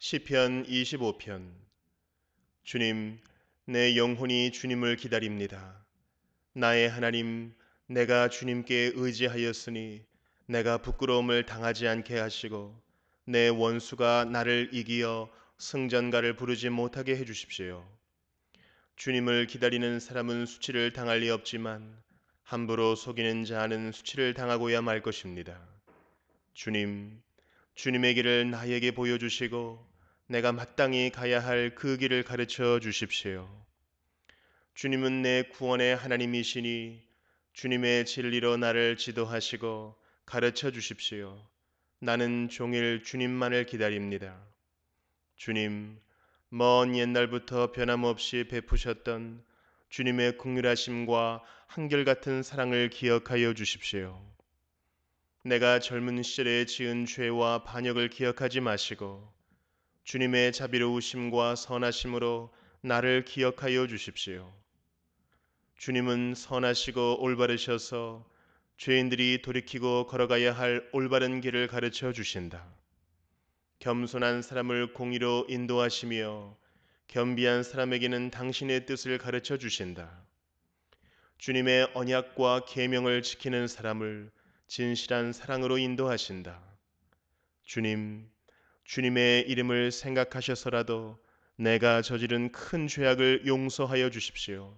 시편 25편 주님 내 영혼이 주님을 기다립니다. 나의 하나님 내가 주님께 의지하였으니 내가 부끄러움을 당하지 않게 하시고 내 원수가 나를 이기어 승전가를 부르지 못하게 해 주십시오. 주님을 기다리는 사람은 수치를 당할 리 없지만 함부로 속이는 자는 수치를 당하고야 말 것입니다. 주님, 주님의 길을 나에게 보여주시고 내가 마땅히 가야 할 그 길을 가르쳐 주십시오. 주님은 내 구원의 하나님이시니 주님의 진리로 나를 지도하시고 가르쳐 주십시오. 나는 종일 주님만을 기다립니다. 주님, 먼 옛날부터 변함없이 베푸셨던 주님의 국률하심과 한결같은 사랑을 기억하여 주십시오. 내가 젊은 시절에 지은 죄와 반역을 기억하지 마시고 주님의 자비로우심과 선하심으로 나를 기억하여 주십시오. 주님은 선하시고 올바르셔서 죄인들이 돌이키고 걸어가야 할 올바른 길을 가르쳐 주신다. 겸손한 사람을 공의로 인도하시며 겸비한 사람에게는 당신의 뜻을 가르쳐 주신다. 주님의 언약과 계명을 지키는 사람을 진실한 사랑으로 인도하신다. 주님, 주님의 이름을 생각하셔서라도 내가 저지른 큰 죄악을 용서하여 주십시오.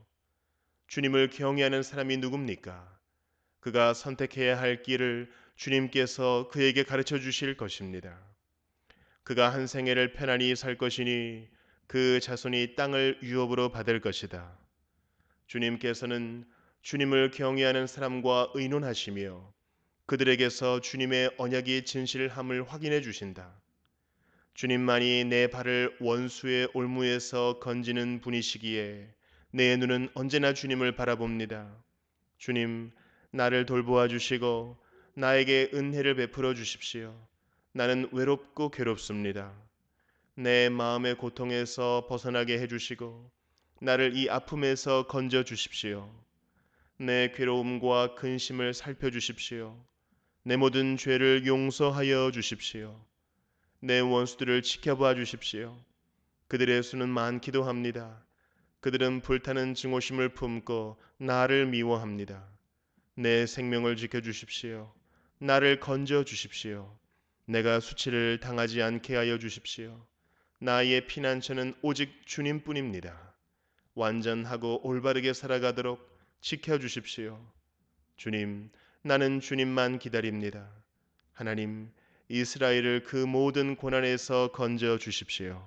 주님을 경외하는 사람이 누굽니까? 그가 선택해야 할 길을 주님께서 그에게 가르쳐 주실 것입니다. 그가 한 생애를 편안히 살 것이니 그 자손이 땅을 유업으로 받을 것이다. 주님께서는 주님을 경외하는 사람과 의논하시며 그들에게서 주님의 언약이 진실함을 확인해 주신다. 주님만이 내 발을 원수의 올무에서 건지는 분이시기에 내 눈은 언제나 주님을 바라봅니다. 주님, 나를 돌보아 주시고 나에게 은혜를 베풀어 주십시오. 나는 외롭고 괴롭습니다. 내 마음의 고통에서 벗어나게 해주시고 나를 이 아픔에서 건져 주십시오. 내 괴로움과 근심을 살펴 주십시오. 내 모든 죄를 용서하여 주십시오. 내 원수들을 지켜봐 주십시오. 그들의 수는 많기도 합니다. 그들은 불타는 증오심을 품고 나를 미워합니다. 내 생명을 지켜 주십시오. 나를 건져 주십시오. 내가 수치를 당하지 않게 하여 주십시오. 나의 피난처는 오직 주님뿐입니다. 완전하고 올바르게 살아가도록 지켜 주십시오. 주님, 나는 주님만 기다립니다. 하나님, 이스라엘을 그 모든 고난에서 건져 주십시오.